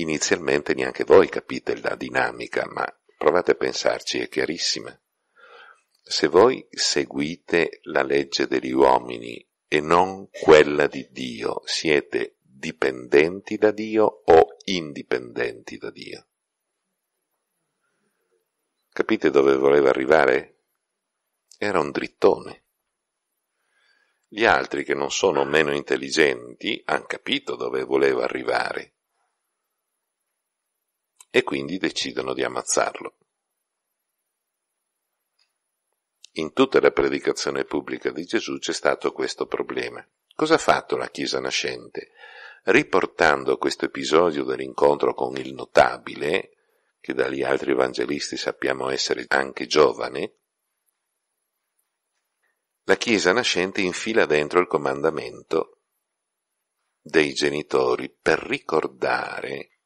inizialmente neanche voi capite la dinamica, ma provate a pensarci, è chiarissima. Se voi seguite la legge degli uomini e non quella di Dio, siete dipendenti da Dio o indipendenti da Dio? Capite dove voleva arrivare? Era un drittone. Gli altri che non sono meno intelligenti hanno capito dove voleva arrivare e quindi decidono di ammazzarlo. In tutta la predicazione pubblica di Gesù c'è stato questo problema. Cosa ha fatto la Chiesa nascente? Riportando questo episodio dell'incontro con il notabile, che dagli altri evangelisti sappiamo essere anche giovane, la Chiesa nascente infila dentro il comandamento dei genitori per ricordare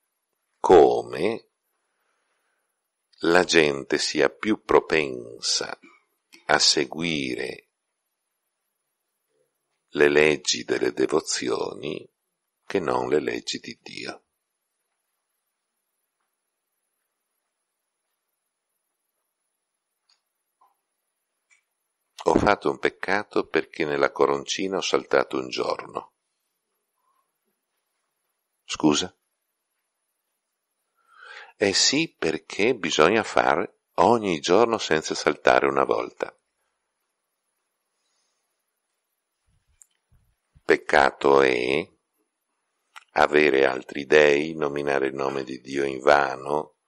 come la gente sia più propensa a seguire le leggi delle devozioni che non le leggi di Dio. Ho fatto un peccato perché nella coroncina ho saltato un giorno. Scusa? Eh sì, perché bisogna fare ogni giorno senza saltare una volta. Peccato è avere altri dei, nominare il nome di Dio in vano,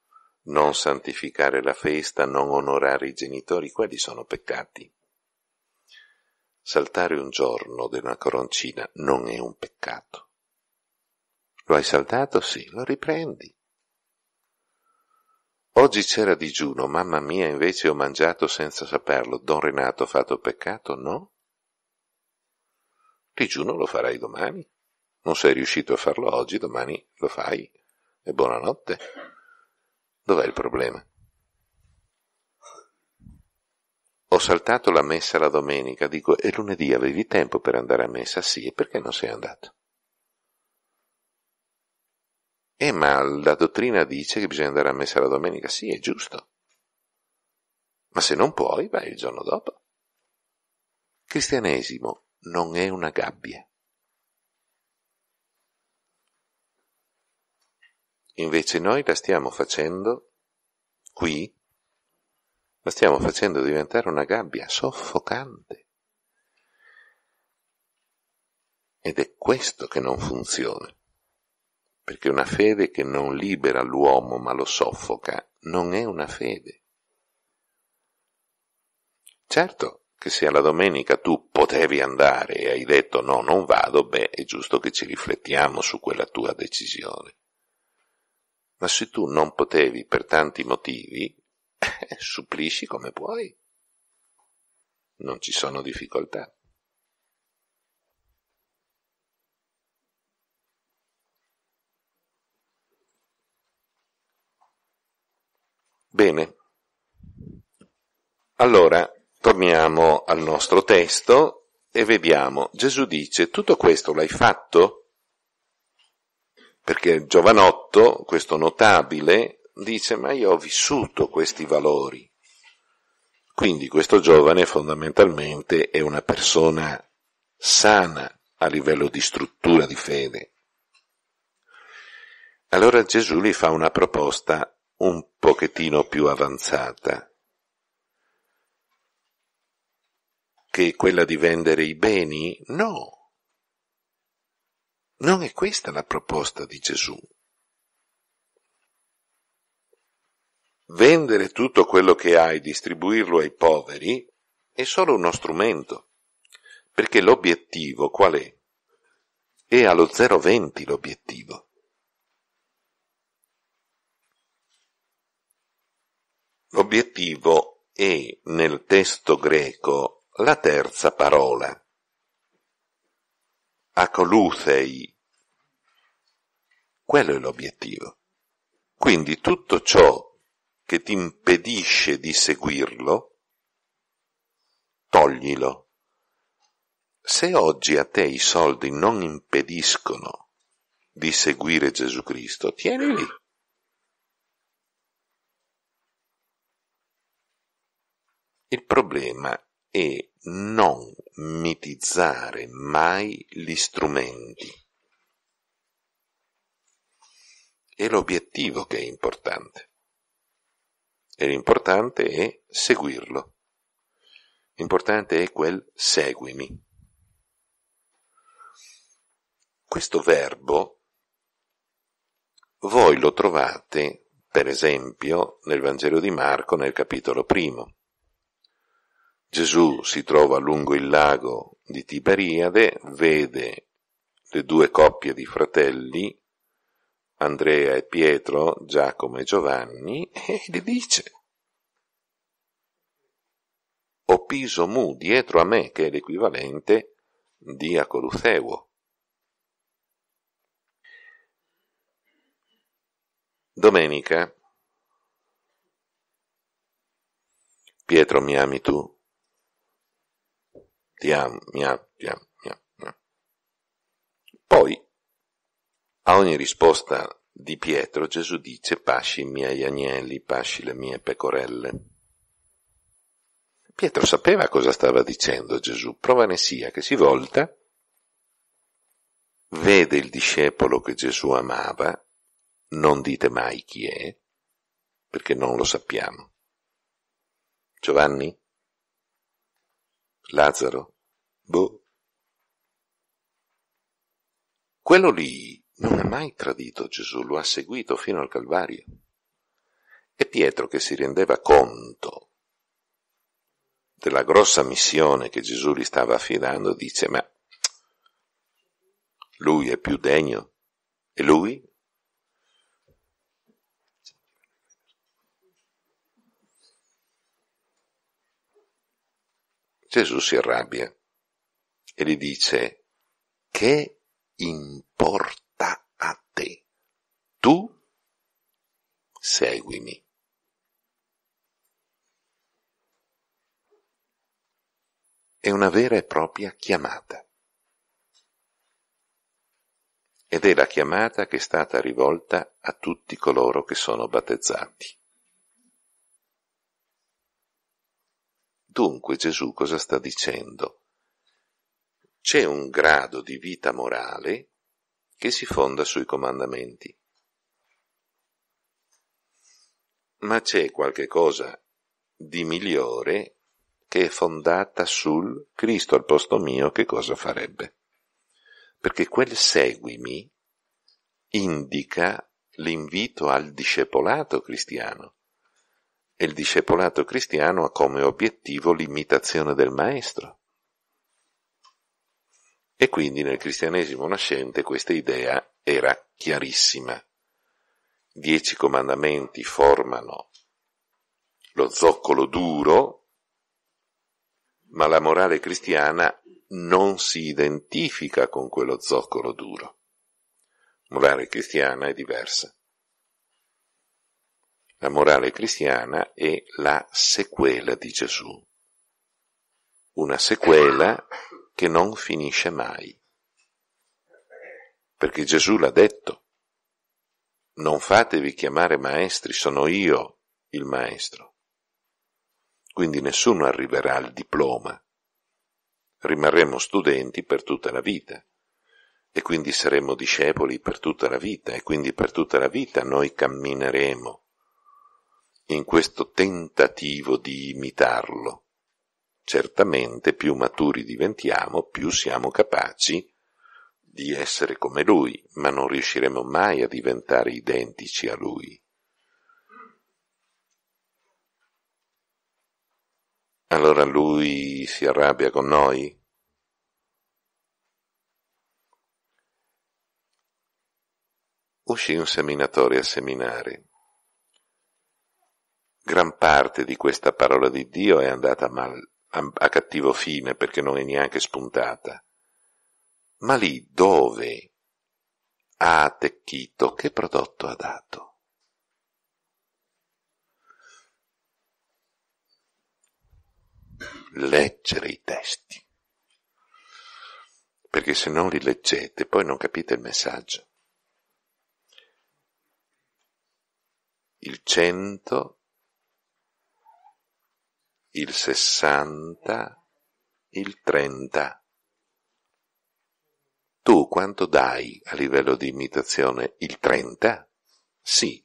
non santificare la festa, non onorare i genitori, quelli sono peccati. Saltare un giorno di una coroncina non è un peccato. Lo hai saltato? Sì, lo riprendi. Oggi c'era digiuno, mamma mia, invece ho mangiato senza saperlo. Don Renato ha fatto peccato, no? Digiuno lo farai domani. Non sei riuscito a farlo oggi, domani lo fai. E buonanotte. Dov'è il problema? Ho saltato la messa la domenica, dico, e lunedì avevi tempo per andare a messa? Sì, e perché non sei andato? Eh, ma la dottrina dice che bisogna andare a messa la domenica. Sì, è giusto. Ma se non puoi, vai il giorno dopo. Il cristianesimo non è una gabbia. Invece noi la stiamo facendo qui, la stiamo facendo diventare una gabbia soffocante. Ed è questo che non funziona perché una fede che non libera l'uomo ma lo soffoca non è una fede. Certo che se alla domenica tu potevi andare e hai detto no, non vado, beh, è giusto che ci riflettiamo su quella tua decisione. Ma se tu non potevi per tanti motivi, eh, supplisci come puoi. Non ci sono difficoltà. Bene. Allora, torniamo al nostro testo e vediamo. Gesù dice, tutto questo l'hai fatto? Perché il giovanotto, questo notabile, dice, ma io ho vissuto questi valori. Quindi questo giovane fondamentalmente è una persona sana a livello di struttura di fede. Allora Gesù gli fa una proposta un pochettino più avanzata, che è quella di vendere i beni? No. Non è questa la proposta di Gesù. Vendere tutto quello che hai, distribuirlo ai poveri, è solo uno strumento, perché l'obiettivo qual è? È allo 0,20 l'obiettivo. L'obiettivo è, nel testo greco, la terza parola. Acoluthei. Quello è l'obiettivo. Quindi tutto ciò che ti impedisce di seguirlo, toglilo. Se oggi a te i soldi non impediscono di seguire Gesù Cristo, tienili Il problema è non mitizzare mai gli strumenti. È l'obiettivo che è importante. E l'importante è seguirlo. L'importante è quel seguimi. Questo verbo voi lo trovate, per esempio, nel Vangelo di Marco nel capitolo primo. Gesù si trova lungo il lago di Tiberiade, vede le due coppie di fratelli, Andrea e Pietro, Giacomo e Giovanni, e gli dice, ho piso mu dietro a me, che è l'equivalente di Acolufeo. Domenica, Pietro mi ami tu? Tiam, mia, tiam, mia, miam. Poi, a ogni risposta di Pietro, Gesù dice, pasci i miei agnelli, pasci le mie pecorelle. Pietro sapeva cosa stava dicendo Gesù, prova ne sia che si volta, vede il discepolo che Gesù amava, non dite mai chi è, perché non lo sappiamo. Giovanni? Lazzaro, boh. Quello lì non ha mai tradito Gesù, lo ha seguito fino al Calvario. E Pietro che si rendeva conto della grossa missione che Gesù gli stava affidando, dice, ma lui è più degno e lui Gesù si arrabbia e gli dice, che importa a te? Tu seguimi. È una vera e propria chiamata. Ed è la chiamata che è stata rivolta a tutti coloro che sono battezzati. Dunque Gesù cosa sta dicendo? C'è un grado di vita morale che si fonda sui comandamenti. Ma c'è qualche cosa di migliore che è fondata sul Cristo al posto mio che cosa farebbe? Perché quel seguimi indica l'invito al discepolato cristiano e il discepolato cristiano ha come obiettivo l'imitazione del maestro. E quindi nel cristianesimo nascente questa idea era chiarissima. Dieci comandamenti formano lo zoccolo duro, ma la morale cristiana non si identifica con quello zoccolo duro. Morale cristiana è diversa. La morale cristiana è la sequela di Gesù, una sequela che non finisce mai, perché Gesù l'ha detto, non fatevi chiamare maestri, sono io il maestro. Quindi nessuno arriverà al diploma, rimarremo studenti per tutta la vita e quindi saremo discepoli per tutta la vita e quindi per tutta la vita noi cammineremo in questo tentativo di imitarlo. Certamente più maturi diventiamo, più siamo capaci di essere come lui, ma non riusciremo mai a diventare identici a lui. Allora lui si arrabbia con noi? Uscì un seminatore a seminare gran parte di questa parola di Dio è andata mal, a, a cattivo fine perché non è neanche spuntata. Ma lì dove ha attecchito, che prodotto ha dato? leggere i testi, perché se non li leggete poi non capite il messaggio. Il cento il 60, il 30. Tu quanto dai a livello di imitazione? Il 30? Sì,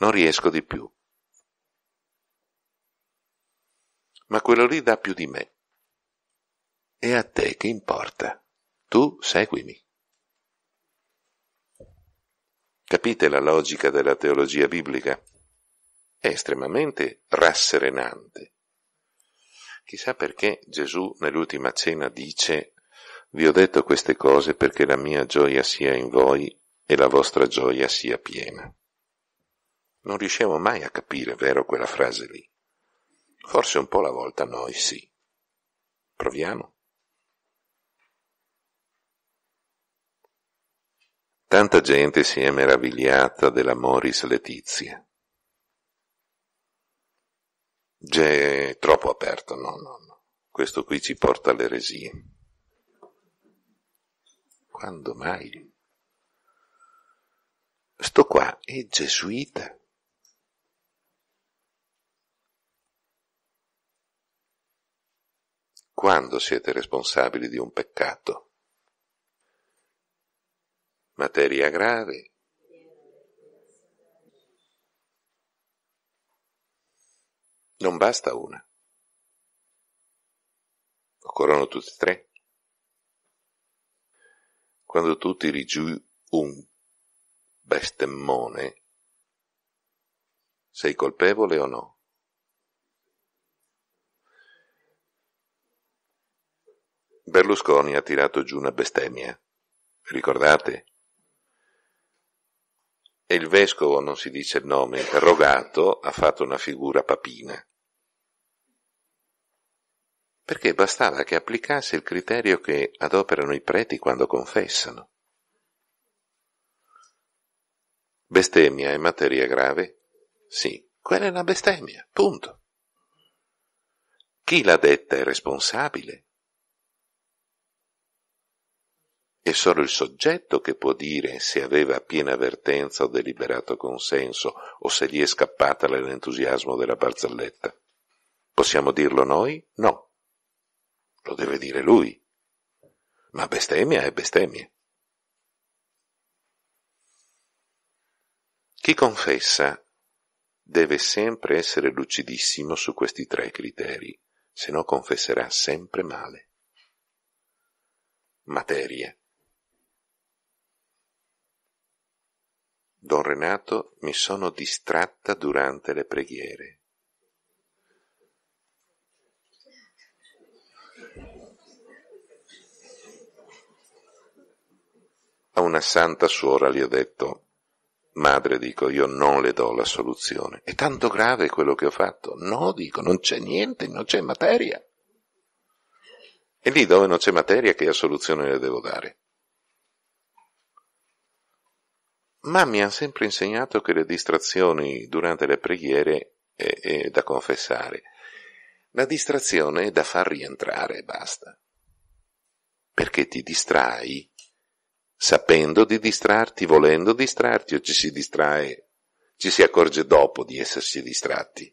non riesco di più. Ma quello lì dà più di me. E a te che importa? Tu seguimi. Capite la logica della teologia biblica? È estremamente rasserenante Chissà perché Gesù nell'ultima cena dice vi ho detto queste cose perché la mia gioia sia in voi e la vostra gioia sia piena. Non riusciamo mai a capire, vero, quella frase lì. Forse un po' la volta noi sì. Proviamo. Tanta gente si è meravigliata della Moris Letizia. È troppo aperto, no, no, no. Questo qui ci porta alle eresie. Quando mai? Sto qua è gesuita. Quando siete responsabili di un peccato? Materia grave, Non basta una. Occorrono tutte e tre. Quando tu tiri giù un bestemmone, sei colpevole o no? Berlusconi ha tirato giù una bestemmia. Ricordate? e il vescovo, non si dice il nome, interrogato, ha fatto una figura papina. Perché bastava che applicasse il criterio che adoperano i preti quando confessano. Bestemmia è materia grave? Sì, quella è una bestemmia, punto. Chi l'ha detta è responsabile, È solo il soggetto che può dire se aveva piena avvertenza o deliberato consenso o se gli è scappata l'entusiasmo della barzelletta. Possiamo dirlo noi? No. Lo deve dire lui. Ma bestemmia è bestemmia. Chi confessa deve sempre essere lucidissimo su questi tre criteri, se no confesserà sempre male. Materia. Don Renato, mi sono distratta durante le preghiere. A una santa suora gli ho detto, madre dico, io non le do la soluzione. È tanto grave quello che ho fatto. No, dico, non c'è niente, non c'è materia. E lì dove non c'è materia che soluzione le devo dare? ma mi ha sempre insegnato che le distrazioni durante le preghiere è, è da confessare. La distrazione è da far rientrare, e basta. Perché ti distrai sapendo di distrarti, volendo distrarti o ci si distrae, ci si accorge dopo di essersi distratti.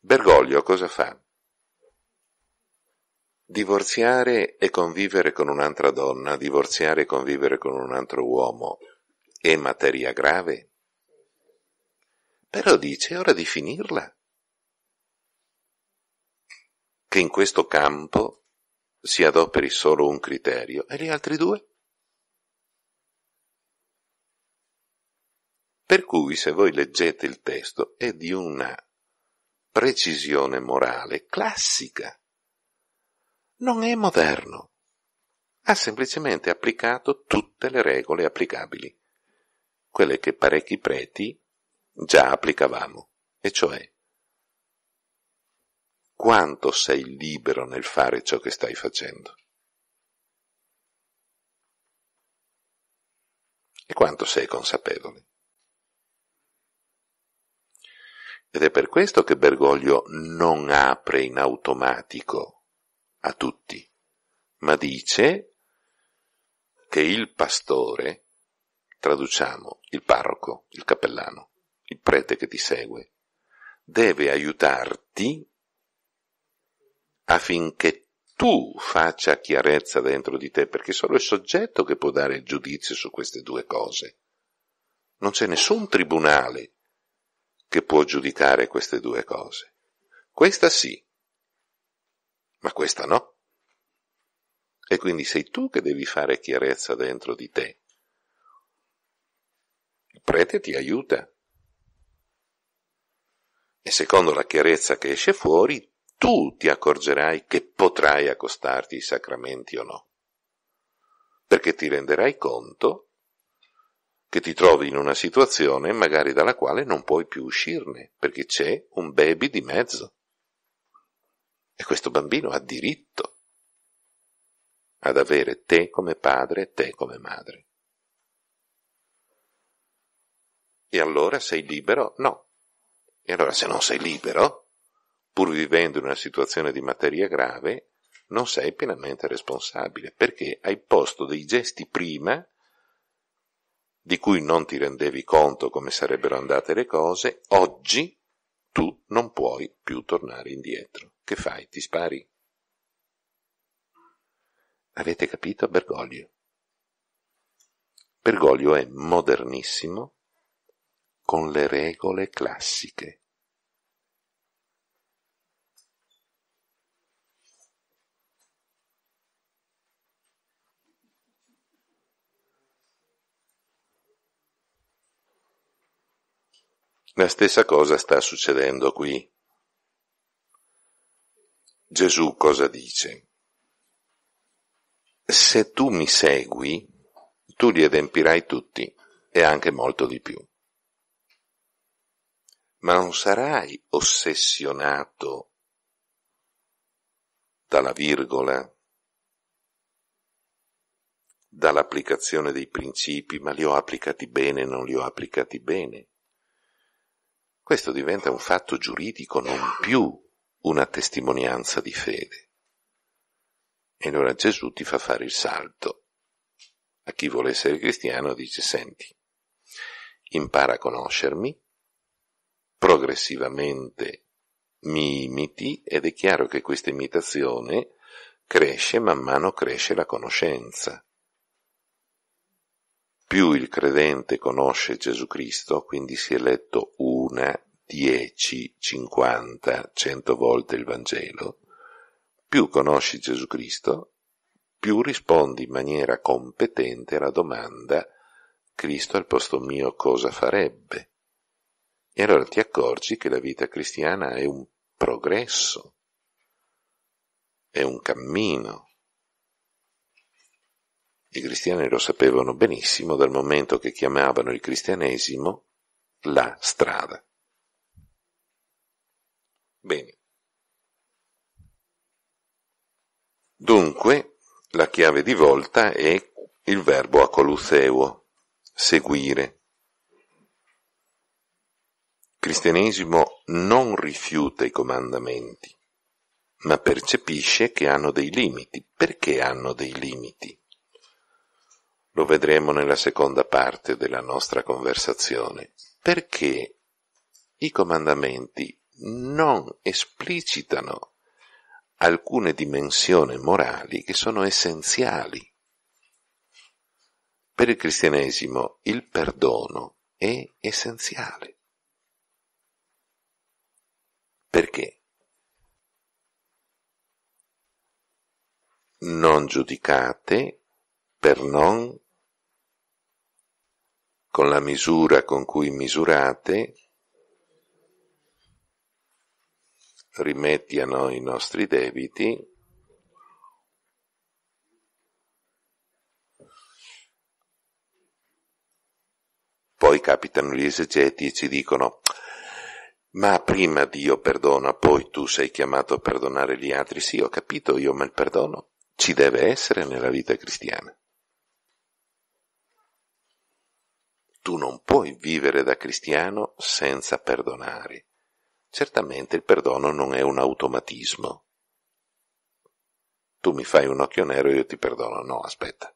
Bergoglio cosa fa? divorziare e convivere con un'altra donna, divorziare e convivere con un altro uomo è materia grave? Però dice è ora di finirla. Che in questo campo si adoperi solo un criterio e gli altri due? Per cui se voi leggete il testo è di una precisione morale classica non è moderno. Ha semplicemente applicato tutte le regole applicabili, quelle che parecchi preti già applicavamo, e cioè quanto sei libero nel fare ciò che stai facendo e quanto sei consapevole. Ed è per questo che Bergoglio non apre in automatico a tutti, ma dice che il pastore, traduciamo, il parroco, il cappellano, il prete che ti segue, deve aiutarti affinché tu faccia chiarezza dentro di te, perché solo il soggetto che può dare il giudizio su queste due cose. Non c'è nessun tribunale che può giudicare queste due cose. Questa sì, ma questa no. E quindi sei tu che devi fare chiarezza dentro di te. Il prete ti aiuta. E secondo la chiarezza che esce fuori, tu ti accorgerai che potrai accostarti ai sacramenti o no. Perché ti renderai conto che ti trovi in una situazione magari dalla quale non puoi più uscirne, perché c'è un baby di mezzo. E questo bambino ha diritto ad avere te come padre e te come madre. E allora sei libero? No. E allora se non sei libero, pur vivendo in una situazione di materia grave, non sei pienamente responsabile, perché hai posto dei gesti prima di cui non ti rendevi conto come sarebbero andate le cose, oggi tu non puoi più tornare indietro. Che fai? Ti spari? Avete capito? Bergoglio. Bergoglio è modernissimo con le regole classiche. La stessa cosa sta succedendo qui. Gesù cosa dice? Se tu mi segui, tu li adempirai tutti e anche molto di più. Ma non sarai ossessionato dalla virgola, dall'applicazione dei principi, ma li ho applicati bene, non li ho applicati bene. Questo diventa un fatto giuridico non più una testimonianza di fede. E allora Gesù ti fa fare il salto. A chi vuole essere cristiano dice, senti, impara a conoscermi, progressivamente mi imiti ed è chiaro che questa imitazione cresce man mano cresce la conoscenza. Più il credente conosce Gesù Cristo, quindi si è letto una 10, 50, 100 volte il Vangelo, più conosci Gesù Cristo, più rispondi in maniera competente alla domanda Cristo al posto mio cosa farebbe? E allora ti accorgi che la vita cristiana è un progresso, è un cammino. I cristiani lo sapevano benissimo dal momento che chiamavano il cristianesimo la strada. Bene. Dunque, la chiave di volta è il verbo a Colusseo, seguire. Cristianesimo non rifiuta i comandamenti, ma percepisce che hanno dei limiti. Perché hanno dei limiti? Lo vedremo nella seconda parte della nostra conversazione. Perché i comandamenti non esplicitano alcune dimensioni morali che sono essenziali. Per il cristianesimo il perdono è essenziale. Perché? Non giudicate per non, con la misura con cui misurate, rimettiano i nostri debiti Poi capitano gli esegeti e ci dicono ma prima Dio perdona, poi tu sei chiamato a perdonare gli altri. Sì, ho capito io, ma il perdono ci deve essere nella vita cristiana. Tu non puoi vivere da cristiano senza perdonare. Certamente il perdono non è un automatismo. Tu mi fai un occhio nero e io ti perdono. No, aspetta.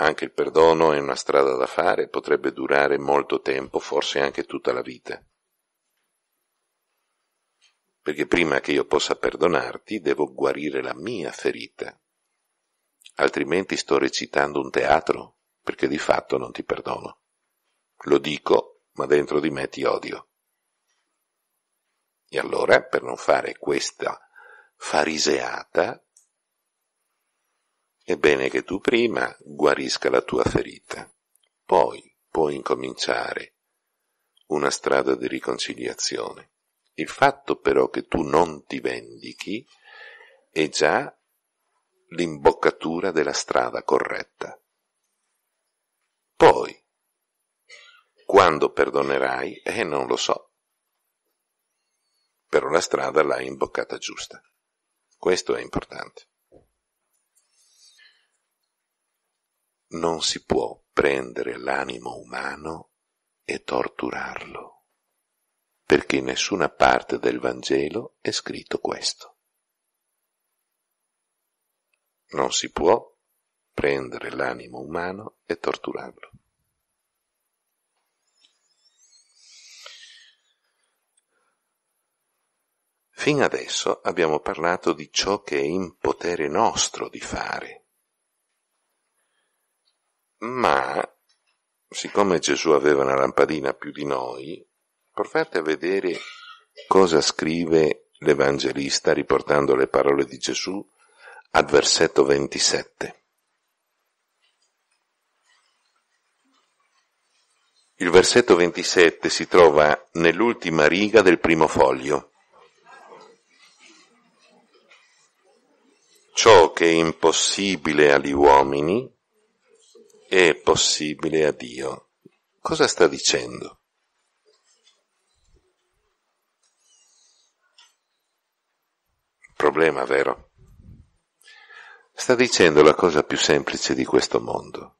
Anche il perdono è una strada da fare, potrebbe durare molto tempo, forse anche tutta la vita. Perché prima che io possa perdonarti devo guarire la mia ferita, altrimenti sto recitando un teatro, perché di fatto non ti perdono. Lo dico, ma dentro di me ti odio. E allora, per non fare questa fariseata, è bene che tu prima guarisca la tua ferita, poi puoi incominciare una strada di riconciliazione. Il fatto però che tu non ti vendichi è già l'imboccatura della strada corretta. Poi quando perdonerai? Eh, non lo so. Però la strada l'hai imboccata giusta. Questo è importante. Non si può prendere l'animo umano e torturarlo, perché in nessuna parte del Vangelo è scritto questo. Non si può prendere l'animo umano e torturarlo. Fin adesso abbiamo parlato di ciò che è in potere nostro di fare. Ma, siccome Gesù aveva una lampadina più di noi, provate a vedere cosa scrive l'Evangelista riportando le parole di Gesù al versetto 27. Il versetto 27 si trova nell'ultima riga del primo foglio. ciò che è impossibile agli uomini è possibile a Dio. Cosa sta dicendo? Problema vero? Sta dicendo la cosa più semplice di questo mondo.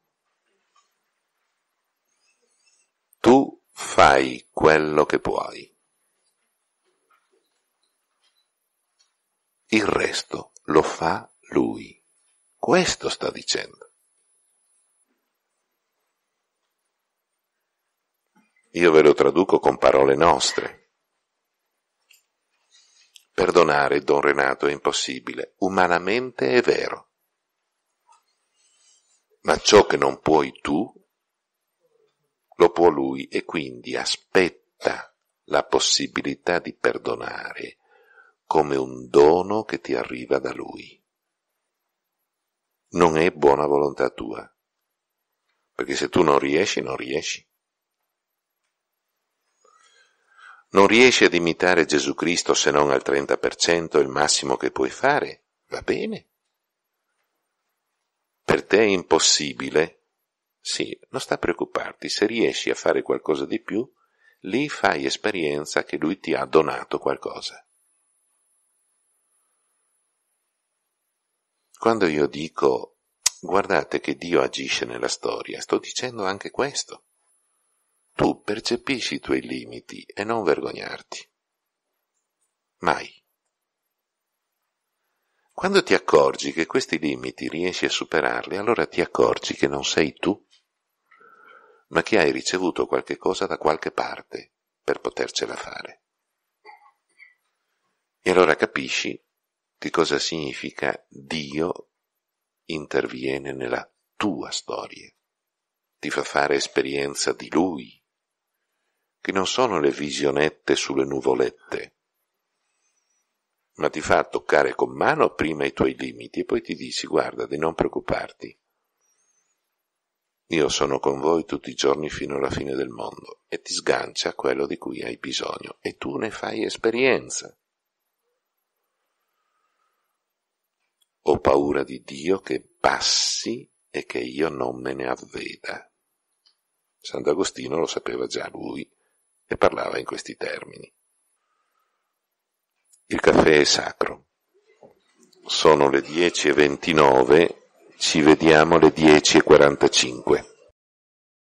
Tu fai quello che puoi. Il resto lo fa lui. Questo sta dicendo. Io ve lo traduco con parole nostre. Perdonare Don Renato è impossibile, umanamente è vero. Ma ciò che non puoi tu, lo può lui e quindi aspetta la possibilità di perdonare come un dono che ti arriva da Lui. Non è buona volontà tua, perché se tu non riesci, non riesci. Non riesci ad imitare Gesù Cristo se non al 30%, il massimo che puoi fare, va bene. Per te è impossibile? Sì, non sta a preoccuparti, se riesci a fare qualcosa di più, lì fai esperienza che Lui ti ha donato qualcosa. Quando io dico guardate che Dio agisce nella storia, sto dicendo anche questo. Tu percepisci i tuoi limiti e non vergognarti. Mai. Quando ti accorgi che questi limiti riesci a superarli, allora ti accorgi che non sei tu, ma che hai ricevuto qualche cosa da qualche parte per potercela fare. E allora capisci che cosa significa Dio interviene nella tua storia, ti fa fare esperienza di Lui, che non sono le visionette sulle nuvolette, ma ti fa toccare con mano prima i tuoi limiti e poi ti dici guarda di non preoccuparti. Io sono con voi tutti i giorni fino alla fine del mondo e ti sgancia quello di cui hai bisogno e tu ne fai esperienza. ho paura di Dio che passi e che io non me ne avveda. Sant'Agostino lo sapeva già lui e parlava in questi termini. Il caffè è sacro. Sono le 10.29, ci vediamo alle 10.45.